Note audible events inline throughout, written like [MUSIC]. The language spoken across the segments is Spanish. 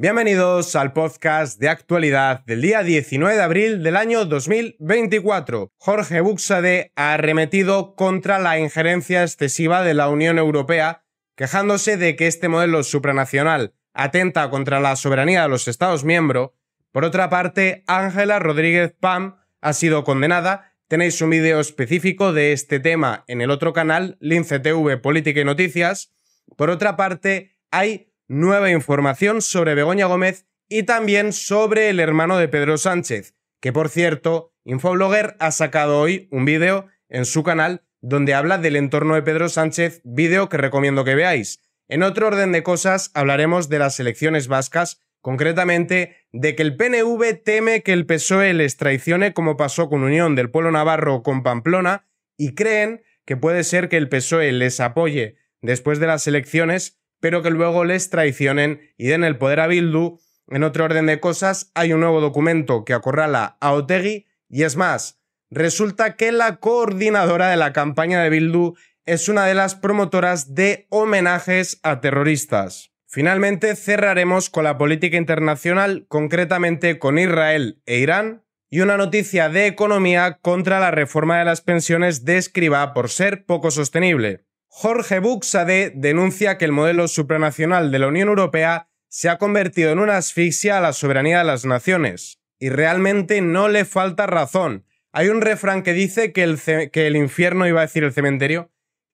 Bienvenidos al podcast de actualidad del día 19 de abril del año 2024. Jorge Buxade ha arremetido contra la injerencia excesiva de la Unión Europea, quejándose de que este modelo supranacional atenta contra la soberanía de los Estados miembros. Por otra parte, Ángela Rodríguez Pam ha sido condenada. Tenéis un vídeo específico de este tema en el otro canal, Lince Política y Noticias. Por otra parte, hay nueva información sobre Begoña Gómez y también sobre el hermano de Pedro Sánchez, que por cierto, Infoblogger ha sacado hoy un vídeo en su canal donde habla del entorno de Pedro Sánchez, vídeo que recomiendo que veáis. En otro orden de cosas hablaremos de las elecciones vascas, concretamente de que el PNV teme que el PSOE les traicione como pasó con Unión del Pueblo Navarro con Pamplona y creen que puede ser que el PSOE les apoye después de las elecciones pero que luego les traicionen y den el poder a Bildu. En otro orden de cosas, hay un nuevo documento que acorrala a Otegi, y es más, resulta que la coordinadora de la campaña de Bildu es una de las promotoras de homenajes a terroristas. Finalmente cerraremos con la política internacional, concretamente con Israel e Irán, y una noticia de economía contra la reforma de las pensiones de Escriba por ser poco sostenible. Jorge Buxade denuncia que el modelo supranacional de la Unión Europea se ha convertido en una asfixia a la soberanía de las naciones. Y realmente no le falta razón. Hay un refrán que dice que el, que el infierno, iba a decir el cementerio,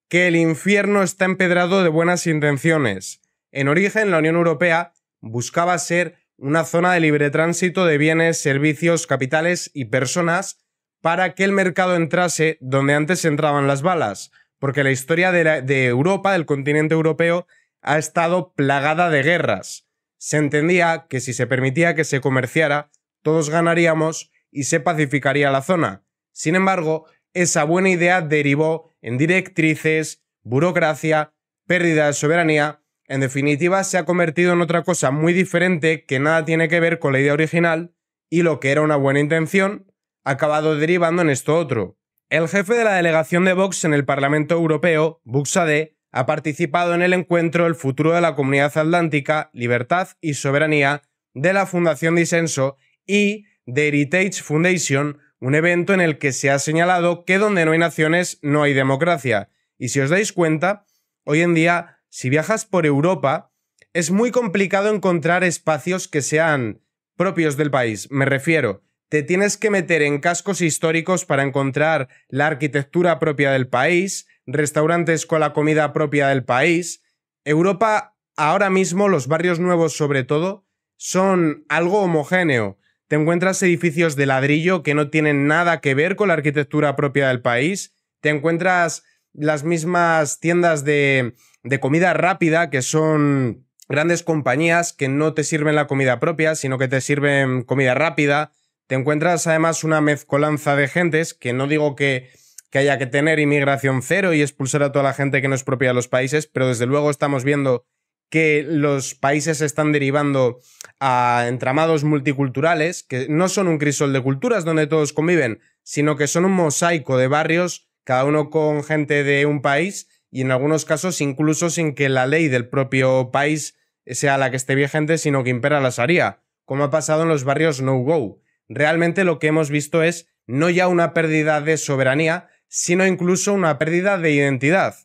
que el infierno está empedrado de buenas intenciones. En origen, la Unión Europea buscaba ser una zona de libre tránsito de bienes, servicios, capitales y personas para que el mercado entrase donde antes entraban las balas porque la historia de, Europa, del continente europeo, ha estado plagada de guerras. Se entendía que si se permitía que se comerciara, todos ganaríamos y se pacificaría la zona. Sin embargo, esa buena idea derivó en directrices, burocracia, pérdida de soberanía. En definitiva, se ha convertido en otra cosa muy diferente que nada tiene que ver con la idea original y lo que era una buena intención, ha acabado derivando en esto otro. El jefe de la delegación de Vox en el Parlamento Europeo, Buxade, ha participado en el encuentro El futuro de la comunidad atlántica, libertad y soberanía de la Fundación Disenso y The Heritage Foundation, un evento en el que se ha señalado que donde no hay naciones no hay democracia. Y si os dais cuenta, hoy en día, si viajas por Europa, es muy complicado encontrar espacios que sean propios del país. Me refiero, te tienes que meter en cascos históricos para encontrar la arquitectura propia del país, restaurantes con la comida propia del país. Europa, ahora mismo, los barrios nuevos sobre todo, son algo homogéneo. Te encuentras edificios de ladrillo que no tienen nada que ver con la arquitectura propia del país. Te encuentras las mismas tiendas de, de comida rápida que son grandes compañías que no te sirven la comida propia, sino que te sirven comida rápida te encuentras además una mezcolanza de gentes, que no digo que, que haya que tener inmigración cero y expulsar a toda la gente que no es propia de los países, pero desde luego estamos viendo que los países están derivando a entramados multiculturales, que no son un crisol de culturas donde todos conviven, sino que son un mosaico de barrios, cada uno con gente de un país y en algunos casos incluso sin que la ley del propio país sea la que esté vigente, sino que impera la Sharia, como ha pasado en los barrios no-go, realmente lo que hemos visto es no ya una pérdida de soberanía, sino incluso una pérdida de identidad.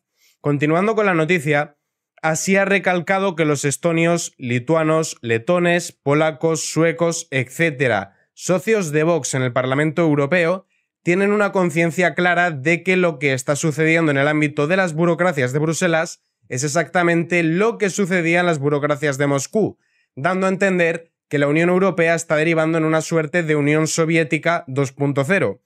Continuando con la noticia, así ha recalcado que los estonios, lituanos, letones, polacos, suecos, etc., socios de Vox en el Parlamento Europeo, tienen una conciencia clara de que lo que está sucediendo en el ámbito de las burocracias de Bruselas es exactamente lo que sucedía en las burocracias de Moscú, dando a entender que la Unión Europea está derivando en una suerte de Unión Soviética 2.0.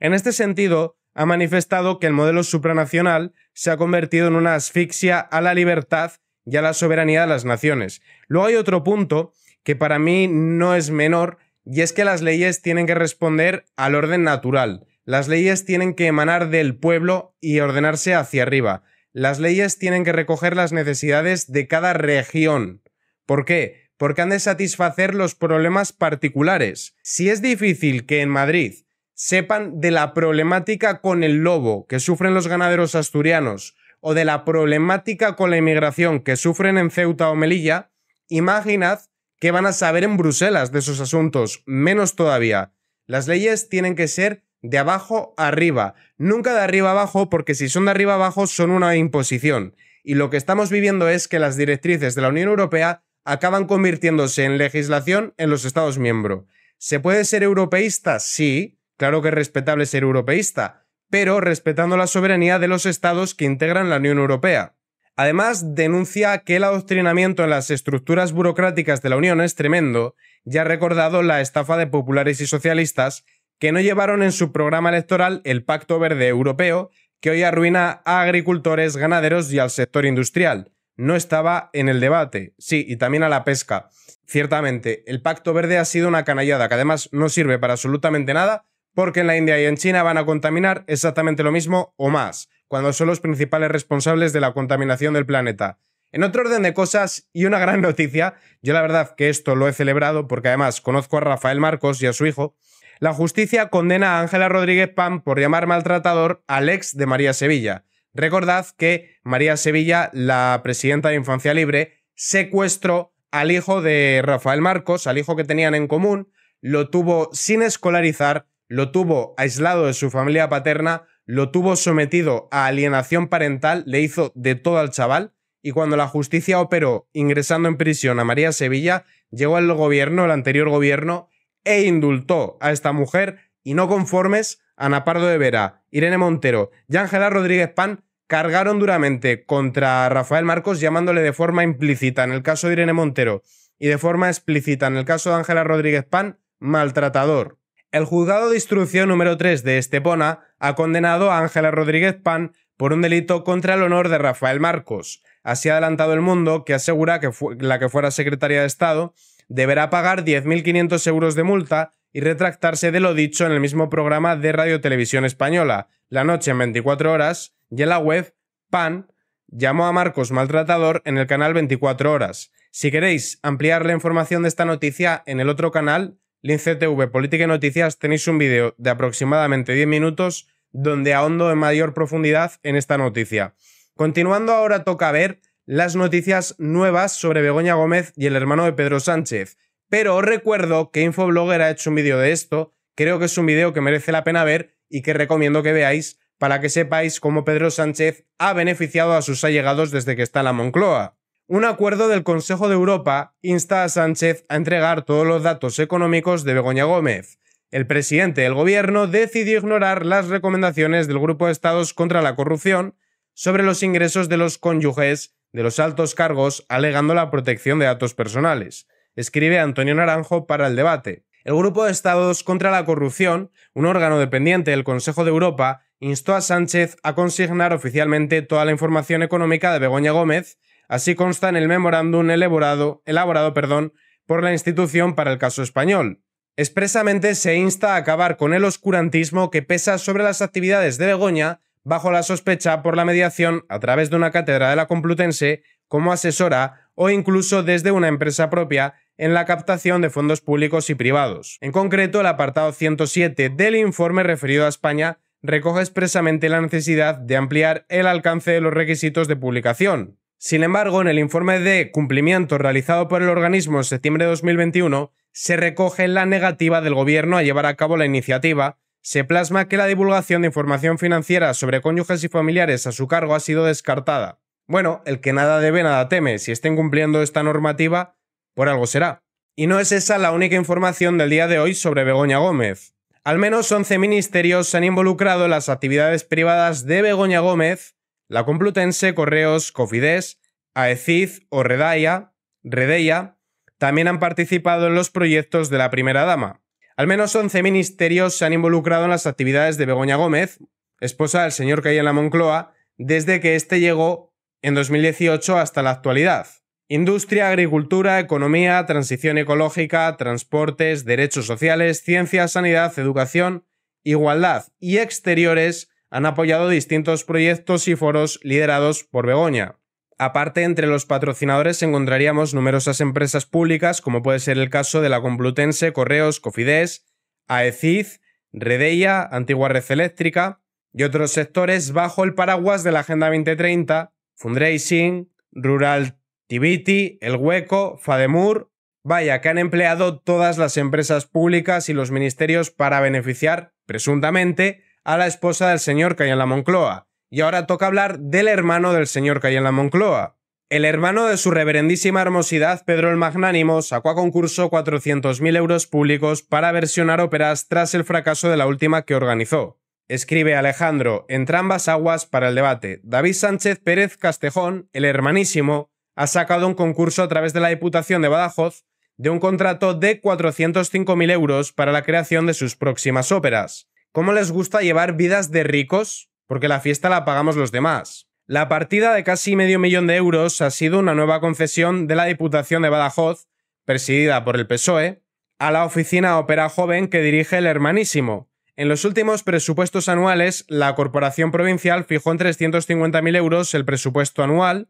En este sentido, ha manifestado que el modelo supranacional se ha convertido en una asfixia a la libertad y a la soberanía de las naciones. Luego hay otro punto que para mí no es menor, y es que las leyes tienen que responder al orden natural. Las leyes tienen que emanar del pueblo y ordenarse hacia arriba. Las leyes tienen que recoger las necesidades de cada región. ¿Por qué? porque han de satisfacer los problemas particulares. Si es difícil que en Madrid sepan de la problemática con el lobo que sufren los ganaderos asturianos o de la problemática con la inmigración que sufren en Ceuta o Melilla, imaginad que van a saber en Bruselas de esos asuntos, menos todavía. Las leyes tienen que ser de abajo arriba, nunca de arriba abajo, porque si son de arriba abajo son una imposición. Y lo que estamos viviendo es que las directrices de la Unión Europea acaban convirtiéndose en legislación en los Estados miembros. ¿Se puede ser europeísta? Sí, claro que es respetable ser europeísta, pero respetando la soberanía de los Estados que integran la Unión Europea. Además, denuncia que el adoctrinamiento en las estructuras burocráticas de la Unión es tremendo, ya recordado la estafa de populares y socialistas que no llevaron en su programa electoral el Pacto Verde Europeo, que hoy arruina a agricultores, ganaderos y al sector industrial no estaba en el debate. Sí, y también a la pesca. Ciertamente, el Pacto Verde ha sido una canallada que además no sirve para absolutamente nada porque en la India y en China van a contaminar exactamente lo mismo o más, cuando son los principales responsables de la contaminación del planeta. En otro orden de cosas, y una gran [LAUGHS] noticia, yo la verdad que esto lo he celebrado porque además conozco a Rafael Marcos y a su hijo, la justicia condena a Ángela Rodríguez Pam por llamar maltratador al ex de María Sevilla. Recordad que María Sevilla, la presidenta de Infancia Libre, secuestró al hijo de Rafael Marcos, al hijo que tenían en común, lo tuvo sin escolarizar, lo tuvo aislado de su familia paterna, lo tuvo sometido a alienación parental, le hizo de todo al chaval, y cuando la justicia operó ingresando en prisión a María Sevilla, llegó el gobierno, el anterior gobierno, e indultó a esta mujer y no conformes, Ana Pardo de Vera, Irene Montero y Ángela Rodríguez Pan cargaron duramente contra Rafael Marcos llamándole de forma implícita en el caso de Irene Montero y de forma explícita en el caso de Ángela Rodríguez Pan maltratador. El juzgado de instrucción número 3 de Estepona ha condenado a Ángela Rodríguez Pan por un delito contra el honor de Rafael Marcos. Así ha adelantado el mundo que asegura que la que fuera secretaria de Estado deberá pagar 10.500 euros de multa y retractarse de lo dicho en el mismo programa de Radio Televisión Española, La Noche en 24 horas, y en la web PAN llamó a Marcos maltratador en el canal 24 horas. Si queréis ampliar la información de esta noticia en el otro canal, Lince TV Política y Noticias, tenéis un vídeo de aproximadamente 10 minutos donde ahondo en mayor profundidad en esta noticia. Continuando ahora toca ver las noticias nuevas sobre Begoña Gómez y el hermano de Pedro Sánchez. Pero os recuerdo que Infoblogger ha hecho un vídeo de esto. Creo que es un vídeo que merece la pena ver y que recomiendo que veáis para que sepáis cómo Pedro Sánchez ha beneficiado a sus allegados desde que está en la Moncloa. Un acuerdo del Consejo de Europa insta a Sánchez a entregar todos los datos económicos de Begoña Gómez. El presidente del gobierno decidió ignorar las recomendaciones del Grupo de Estados contra la Corrupción sobre los ingresos de los cónyuges de los altos cargos, alegando la protección de datos personales escribe Antonio Naranjo para el debate. El Grupo de Estados contra la Corrupción, un órgano dependiente del Consejo de Europa, instó a Sánchez a consignar oficialmente toda la información económica de Begoña Gómez, así consta en el memorándum elaborado, elaborado perdón, por la institución para el caso español. Expresamente se insta a acabar con el oscurantismo que pesa sobre las actividades de Begoña bajo la sospecha por la mediación a través de una cátedra de la Complutense como asesora o incluso desde una empresa propia en la captación de fondos públicos y privados. En concreto, el apartado 107 del informe referido a España recoge expresamente la necesidad de ampliar el alcance de los requisitos de publicación. Sin embargo, en el informe de cumplimiento realizado por el organismo en septiembre de 2021, se recoge la negativa del Gobierno a llevar a cabo la iniciativa, se plasma que la divulgación de información financiera sobre cónyuges y familiares a su cargo ha sido descartada. Bueno, el que nada debe, nada teme. Si estén cumpliendo esta normativa, por algo será. Y no es esa la única información del día de hoy sobre Begoña Gómez. Al menos 11 ministerios se han involucrado en las actividades privadas de Begoña Gómez, la Complutense, Correos, Cofides, AECID o Redaya, Redeia, también han participado en los proyectos de la primera dama. Al menos 11 ministerios se han involucrado en las actividades de Begoña Gómez, esposa del señor que hay en la Moncloa, desde que éste llegó en 2018 hasta la actualidad. Industria, agricultura, economía, transición ecológica, transportes, derechos sociales, ciencia, sanidad, educación, igualdad y exteriores han apoyado distintos proyectos y foros liderados por Begoña. Aparte, entre los patrocinadores encontraríamos numerosas empresas públicas, como puede ser el caso de la Complutense, Correos, Cofides, AECID, Redeia, Antigua Red Eléctrica y otros sectores bajo el paraguas de la Agenda 2030, fundraising, rural Tibiti, El Hueco, Fademur. Vaya, que han empleado todas las empresas públicas y los ministerios para beneficiar, presuntamente, a la esposa del señor que la Moncloa. Y ahora toca hablar del hermano del señor que la Moncloa. El hermano de su reverendísima hermosidad, Pedro el Magnánimo, sacó a concurso 400.000 euros públicos para versionar óperas tras el fracaso de la última que organizó. Escribe Alejandro, entrambas aguas para el debate. David Sánchez Pérez Castejón, el hermanísimo, ha sacado un concurso a través de la Diputación de Badajoz de un contrato de 405.000 euros para la creación de sus próximas óperas. ¿Cómo les gusta llevar vidas de ricos? Porque la fiesta la pagamos los demás. La partida de casi medio millón de euros ha sido una nueva concesión de la Diputación de Badajoz, presidida por el PSOE, a la oficina Ópera Joven que dirige el hermanísimo. En los últimos presupuestos anuales, la Corporación Provincial fijó en 350.000 euros el presupuesto anual,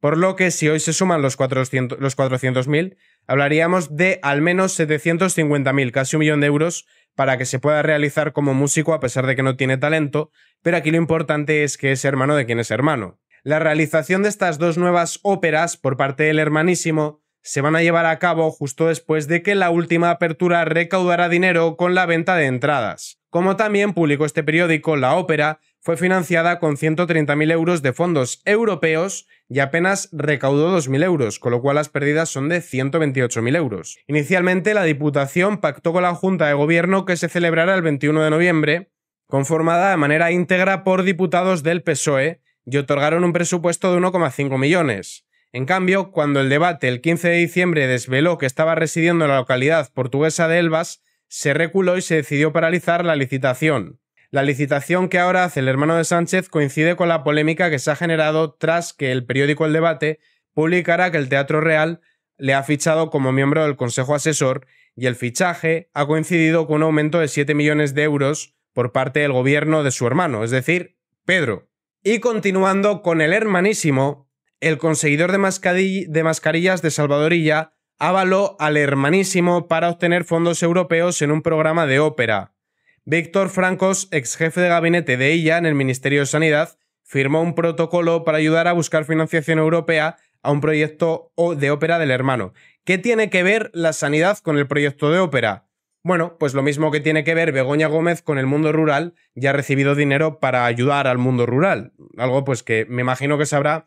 por lo que si hoy se suman los 400.000, los hablaríamos de al menos 750.000, casi un millón de euros, para que se pueda realizar como músico a pesar de que no tiene talento, pero aquí lo importante es que es hermano de quien es hermano. La realización de estas dos nuevas óperas por parte del hermanísimo se van a llevar a cabo justo después de que la última apertura recaudara dinero con la venta de entradas. Como también publicó este periódico, la ópera fue financiada con 130.000 euros de fondos europeos y apenas recaudó 2.000 euros, con lo cual las pérdidas son de 128.000 euros. Inicialmente, la Diputación pactó con la Junta de Gobierno que se celebrará el 21 de noviembre, conformada de manera íntegra por diputados del PSOE, y otorgaron un presupuesto de 1,5 millones. En cambio, cuando el debate el 15 de diciembre desveló que estaba residiendo en la localidad portuguesa de Elvas, se reculó y se decidió paralizar la licitación. La licitación que ahora hace el hermano de Sánchez coincide con la polémica que se ha generado tras que el periódico El Debate publicara que el Teatro Real le ha fichado como miembro del Consejo Asesor y el fichaje ha coincidido con un aumento de 7 millones de euros por parte del gobierno de su hermano, es decir, Pedro. Y continuando con el hermanísimo, el conseguidor de, de mascarillas de Salvadorilla avaló al hermanísimo para obtener fondos europeos en un programa de ópera. Víctor Francos, ex jefe de gabinete de ella en el Ministerio de Sanidad, firmó un protocolo para ayudar a buscar financiación europea a un proyecto de ópera del hermano. ¿Qué tiene que ver la sanidad con el proyecto de ópera? Bueno, pues lo mismo que tiene que ver Begoña Gómez con el mundo rural, ya ha recibido dinero para ayudar al mundo rural, algo pues que me imagino que sabrá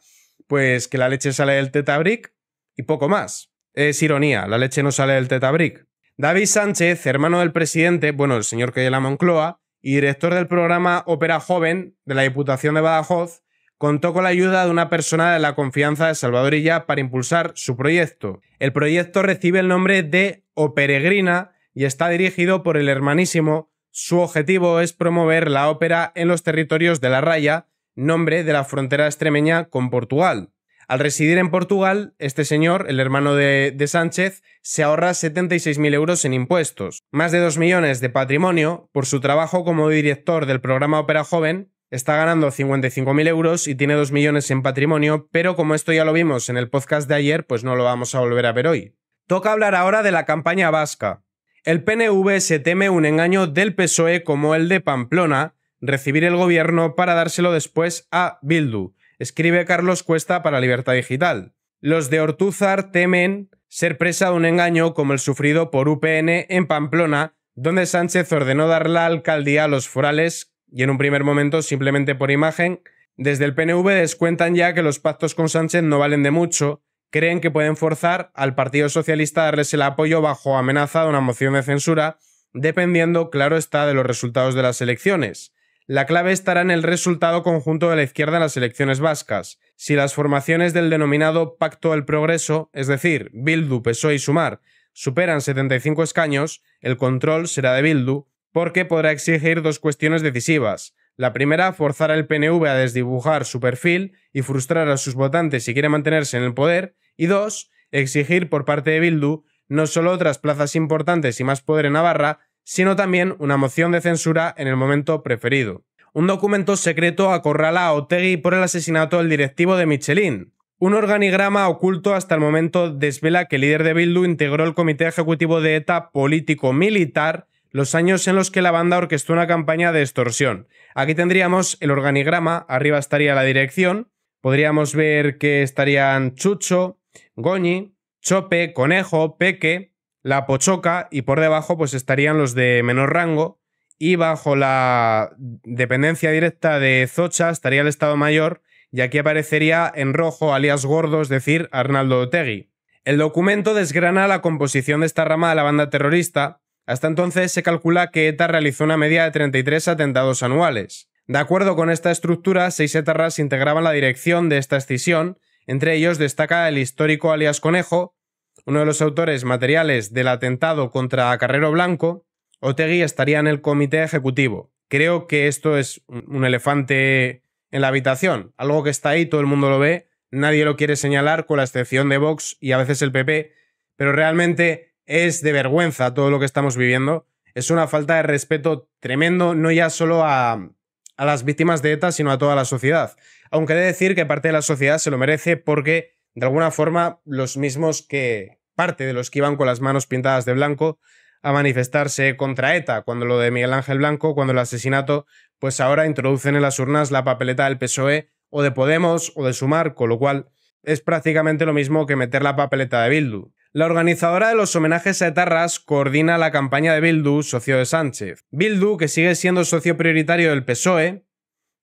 pues que la leche sale del tetabric y poco más. Es ironía, la leche no sale del tetabric. David Sánchez, hermano del presidente, bueno, el señor que Moncloa, y director del programa Ópera Joven de la Diputación de Badajoz, contó con la ayuda de una persona de la confianza de Salvador Salvadorilla para impulsar su proyecto. El proyecto recibe el nombre de Operegrina Peregrina y está dirigido por el hermanísimo. Su objetivo es promover la ópera en los territorios de la Raya nombre de la frontera extremeña con Portugal. Al residir en Portugal, este señor, el hermano de, Sánchez, se ahorra 76.000 euros en impuestos, más de 2 millones de patrimonio por su trabajo como director del programa Ópera Joven. Está ganando 55.000 euros y tiene 2 millones en patrimonio, pero como esto ya lo vimos en el podcast de ayer, pues no lo vamos a volver a ver hoy. Toca hablar ahora de la campaña vasca. El PNV se teme un engaño del PSOE como el de Pamplona, recibir el gobierno para dárselo después a Bildu, escribe Carlos Cuesta para Libertad Digital. Los de Ortúzar temen ser presa de un engaño como el sufrido por UPN en Pamplona, donde Sánchez ordenó dar la alcaldía a los forales y en un primer momento simplemente por imagen. Desde el PNV descuentan ya que los pactos con Sánchez no valen de mucho, creen que pueden forzar al Partido Socialista a darles el apoyo bajo amenaza de una moción de censura, dependiendo, claro está, de los resultados de las elecciones. La clave estará en el resultado conjunto de la izquierda en las elecciones vascas. Si las formaciones del denominado Pacto del Progreso, es decir, Bildu, PSOE y Sumar, superan 75 escaños, el control será de Bildu, porque podrá exigir dos cuestiones decisivas. La primera, forzar al PNV a desdibujar su perfil y frustrar a sus votantes si quiere mantenerse en el poder. Y dos, exigir por parte de Bildu no solo otras plazas importantes y más poder en Navarra, sino también una moción de censura en el momento preferido. Un documento secreto acorrala a Otegi por el asesinato del directivo de Michelin. Un organigrama oculto hasta el momento desvela que el líder de Bildu integró el comité ejecutivo de ETA político-militar los años en los que la banda orquestó una campaña de extorsión. Aquí tendríamos el organigrama, arriba estaría la dirección, podríamos ver que estarían Chucho, Goñi, Chope, Conejo, Peque, la pochoca y por debajo pues estarían los de menor rango y bajo la dependencia directa de Zocha estaría el Estado Mayor y aquí aparecería en rojo alias gordo, es decir, Arnaldo Otegui. El documento desgrana la composición de esta rama de la banda terrorista. Hasta entonces se calcula que ETA realizó una media de 33 atentados anuales. De acuerdo con esta estructura, seis etarras integraban la dirección de esta escisión, entre ellos destaca el histórico alias Conejo, uno de los autores materiales del atentado contra Carrero Blanco, Otegui estaría en el comité ejecutivo. Creo que esto es un elefante en la habitación, algo que está ahí, todo el mundo lo ve, nadie lo quiere señalar con la excepción de Vox y a veces el PP, pero realmente es de vergüenza todo lo que estamos viviendo, es una falta de respeto tremendo, no ya solo a, a las víctimas de ETA, sino a toda la sociedad. Aunque he de decir que parte de la sociedad se lo merece porque de alguna forma los mismos que parte de los que iban con las manos pintadas de blanco a manifestarse contra ETA, cuando lo de Miguel Ángel Blanco, cuando el asesinato, pues ahora introducen en las urnas la papeleta del PSOE o de Podemos o de Sumar, con lo cual es prácticamente lo mismo que meter la papeleta de Bildu. La organizadora de los homenajes a etarras coordina la campaña de Bildu, socio de Sánchez. Bildu, que sigue siendo socio prioritario del PSOE,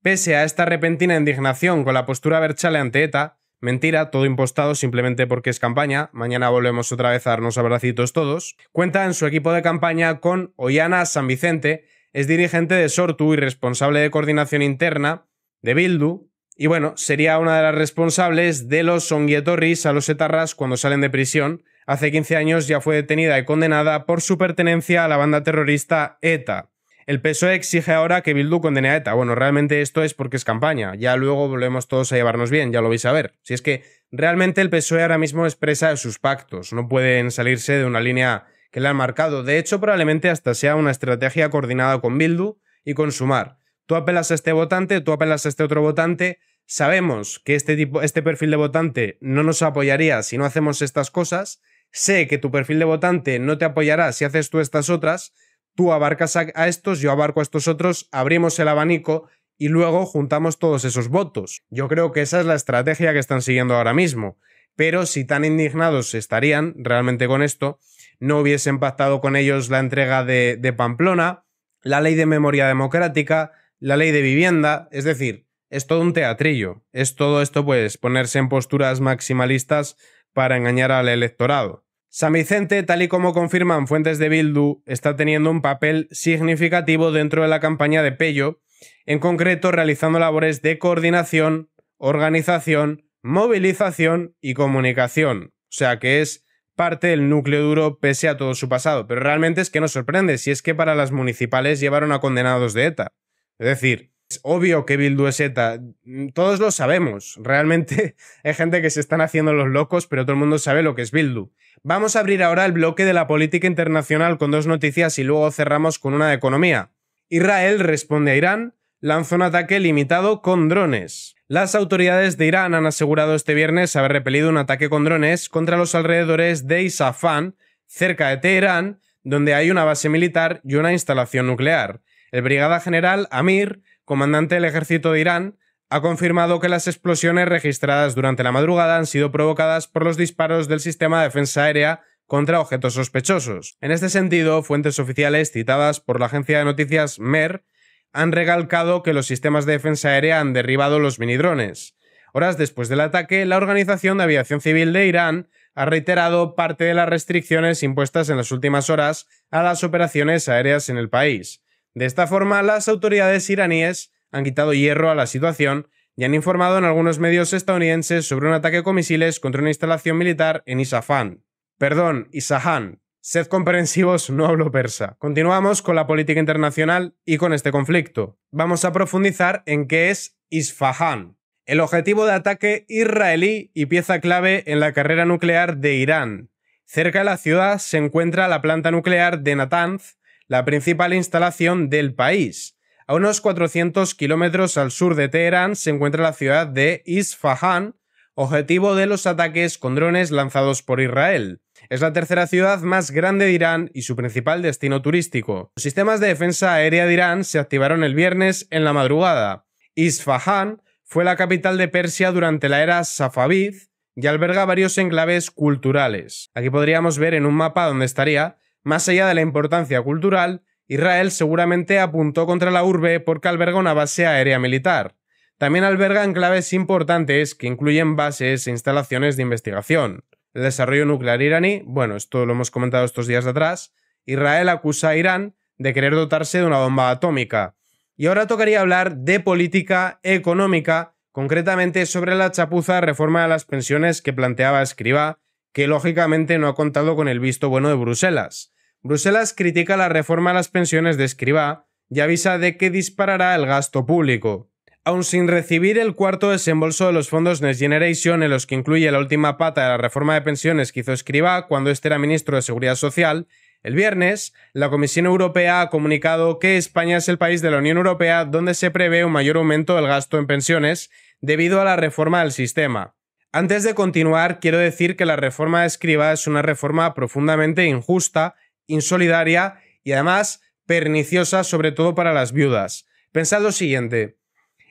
pese a esta repentina indignación con la postura Berchale ante ETA, Mentira, todo impostado simplemente porque es campaña. Mañana volvemos otra vez a darnos abracitos todos. Cuenta en su equipo de campaña con Ollana San Vicente, es dirigente de Sortu y responsable de coordinación interna de Bildu. Y bueno, sería una de las responsables de los onguietorris a los etarras cuando salen de prisión. Hace 15 años ya fue detenida y condenada por su pertenencia a la banda terrorista ETA. El PSOE exige ahora que Bildu condene a ETA. Bueno, realmente esto es porque es campaña. Ya luego volvemos todos a llevarnos bien, ya lo vais a ver. Si es que realmente el PSOE ahora mismo expresa sus pactos, no pueden salirse de una línea que le han marcado. De hecho, probablemente hasta sea una estrategia coordinada con Bildu y con Sumar. Tú apelas a este votante, tú apelas a este otro votante. Sabemos que este, tipo, este perfil de votante no nos apoyaría si no hacemos estas cosas. Sé que tu perfil de votante no te apoyará si haces tú estas otras, tú abarcas a, estos, yo abarco a estos otros, abrimos el abanico y luego juntamos todos esos votos. Yo creo que esa es la estrategia que están siguiendo ahora mismo. Pero si tan indignados estarían realmente con esto, no hubiesen pactado con ellos la entrega de, de Pamplona, la ley de memoria democrática, la ley de vivienda, es decir, es todo un teatrillo, es todo esto pues ponerse en posturas maximalistas para engañar al electorado. San Vicente, tal y como confirman fuentes de Bildu, está teniendo un papel significativo dentro de la campaña de Pello, en concreto realizando labores de coordinación, organización, movilización y comunicación. O sea que es parte del núcleo duro pese a todo su pasado. Pero realmente es que nos sorprende si es que para las municipales llevaron a condenados de ETA. Es decir, es obvio que es ETA, mm, todos lo sabemos. Realmente [LAUGHS] hay gente que se están haciendo los locos, pero todo el mundo sabe lo que es Bildu. Vamos a abrir ahora el bloque de la política internacional con dos noticias y luego cerramos con una de economía. Israel responde a Irán, lanza un ataque limitado con drones. Las autoridades de Irán han asegurado este viernes haber repelido un ataque con drones contra los alrededores de Isafán, cerca de Teherán, donde hay una base militar y una instalación nuclear. El brigada general Amir comandante del ejército de Irán, ha confirmado que las explosiones registradas durante la madrugada han sido provocadas por los disparos del sistema de defensa aérea contra objetos sospechosos. En este sentido, fuentes oficiales citadas por la agencia de noticias MER han recalcado que los sistemas de defensa aérea han derribado los minidrones. Horas después del ataque, la Organización de Aviación Civil de Irán ha reiterado parte de las restricciones impuestas en las últimas horas a las operaciones aéreas en el país. De esta forma, las autoridades iraníes han quitado hierro a la situación y han informado en algunos medios estadounidenses sobre un ataque con misiles contra una instalación militar en Isfahan. Perdón, Isahan. Sed comprensivos, no hablo persa. Continuamos con la política internacional y con este conflicto. Vamos a profundizar en qué es Isfahan, el objetivo de ataque israelí y pieza clave en la carrera nuclear de Irán. Cerca de la ciudad se encuentra la planta nuclear de Natanz, la principal instalación del país. A unos 400 kilómetros al sur de Teherán se encuentra la ciudad de Isfahan, objetivo de los ataques con drones lanzados por Israel. Es la tercera ciudad más grande de Irán y su principal destino turístico. Los sistemas de defensa aérea de Irán se activaron el viernes en la madrugada. Isfahan fue la capital de Persia durante la era Safavid y alberga varios enclaves culturales. Aquí podríamos ver en un mapa dónde estaría más allá de la importancia cultural, Israel seguramente apuntó contra la urbe porque alberga una base aérea militar. También alberga enclaves importantes que incluyen bases e instalaciones de investigación. El desarrollo nuclear iraní, bueno, esto lo hemos comentado estos días atrás, Israel acusa a Irán de querer dotarse de una bomba atómica. Y ahora tocaría hablar de política económica, concretamente sobre la chapuza reforma de las pensiones que planteaba Escriba, que lógicamente no ha contado con el visto bueno de Bruselas. Bruselas critica la reforma de las pensiones de Escribá y avisa de que disparará el gasto público. Aun sin recibir el cuarto desembolso de los fondos Next Generation, en los que incluye la última pata de la reforma de pensiones que hizo Escribá cuando éste era ministro de Seguridad Social, el viernes, la Comisión Europea ha comunicado que España es el país de la Unión Europea donde se prevé un mayor aumento del gasto en pensiones debido a la reforma del sistema. Antes de continuar, quiero decir que la reforma de Escriba es una reforma profundamente injusta insolidaria y además perniciosa sobre todo para las viudas. Pensad lo siguiente.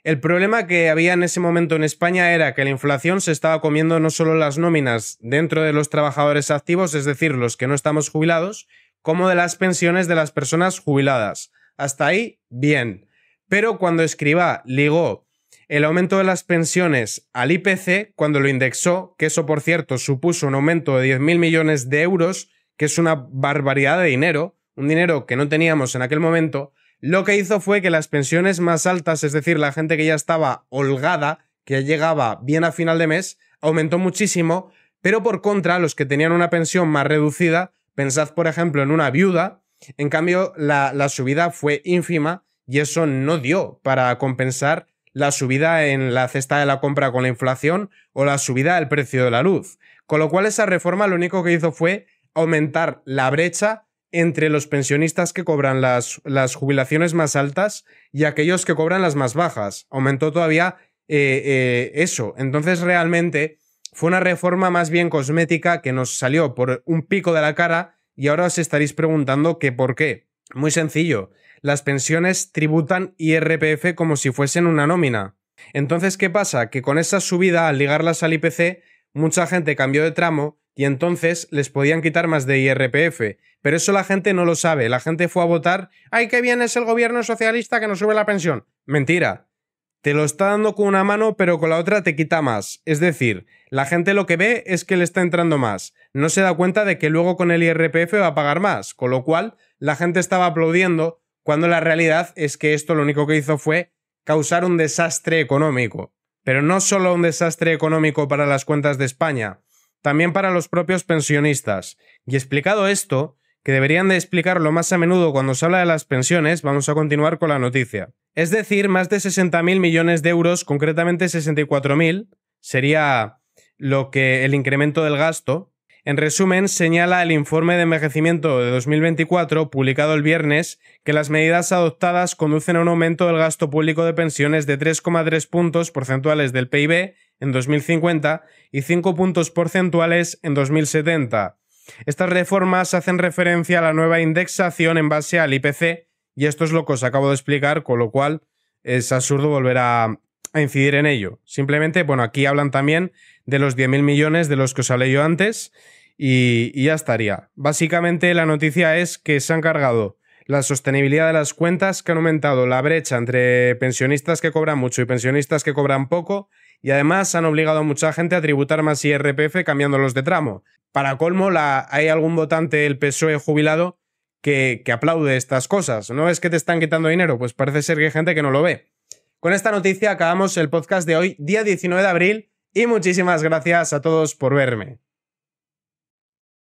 El problema que había en ese momento en España era que la inflación se estaba comiendo no solo las nóminas dentro de los trabajadores activos, es decir, los que no estamos jubilados, como de las pensiones de las personas jubiladas. Hasta ahí, bien. Pero cuando Escriba ligó el aumento de las pensiones al IPC, cuando lo indexó, que eso por cierto supuso un aumento de 10.000 millones de euros, que es una barbaridad de dinero, un dinero que no teníamos en aquel momento, lo que hizo fue que las pensiones más altas, es decir, la gente que ya estaba holgada, que ya llegaba bien a final de mes, aumentó muchísimo, pero por contra, los que tenían una pensión más reducida, pensad por ejemplo en una viuda, en cambio la, la subida fue ínfima y eso no dio para compensar la subida en la cesta de la compra con la inflación o la subida del precio de la luz. Con lo cual esa reforma lo único que hizo fue aumentar la brecha entre los pensionistas que cobran las, las jubilaciones más altas y aquellos que cobran las más bajas. Aumentó todavía eh, eh, eso. Entonces realmente fue una reforma más bien cosmética que nos salió por un pico de la cara y ahora os estaréis preguntando qué por qué. Muy sencillo, las pensiones tributan IRPF como si fuesen una nómina. Entonces, ¿qué pasa? Que con esa subida, al ligarlas al IPC, mucha gente cambió de tramo y entonces les podían quitar más de IRPF. Pero eso la gente no lo sabe. La gente fue a votar, ¡ay, qué bien es el gobierno socialista que nos sube la pensión! Mentira. Te lo está dando con una mano, pero con la otra te quita más. Es decir, la gente lo que ve es que le está entrando más. No se da cuenta de que luego con el IRPF va a pagar más, con lo cual la gente estaba aplaudiendo cuando la realidad es que esto lo único que hizo fue causar un desastre económico. Pero no solo un desastre económico para las cuentas de España, también para los propios pensionistas. Y explicado esto, que deberían de explicarlo más a menudo cuando se habla de las pensiones, vamos a continuar con la noticia. Es decir, más de 60.000 millones de euros, concretamente 64.000, sería lo que el incremento del gasto. En resumen, señala el informe de envejecimiento de 2024, publicado el viernes, que las medidas adoptadas conducen a un aumento del gasto público de pensiones de 3,3 puntos porcentuales del PIB en 2050 y 5 puntos porcentuales en 2070. Estas reformas hacen referencia a la nueva indexación en base al IPC y esto es lo que os acabo de explicar, con lo cual es absurdo volver a, incidir en ello. Simplemente, bueno, aquí hablan también de los 10.000 millones de los que os hablé yo antes y, y ya estaría. Básicamente la noticia es que se han cargado la sostenibilidad de las cuentas, que han aumentado la brecha entre pensionistas que cobran mucho y pensionistas que cobran poco, y además han obligado a mucha gente a tributar más IRPF cambiándolos de tramo. Para colmo, hay algún votante del PSOE jubilado que, aplaude estas cosas. ¿No es que te están quitando dinero? Pues parece ser que hay gente que no lo ve. Con esta noticia acabamos el podcast de hoy, día 19 de abril, y muchísimas gracias a todos por verme.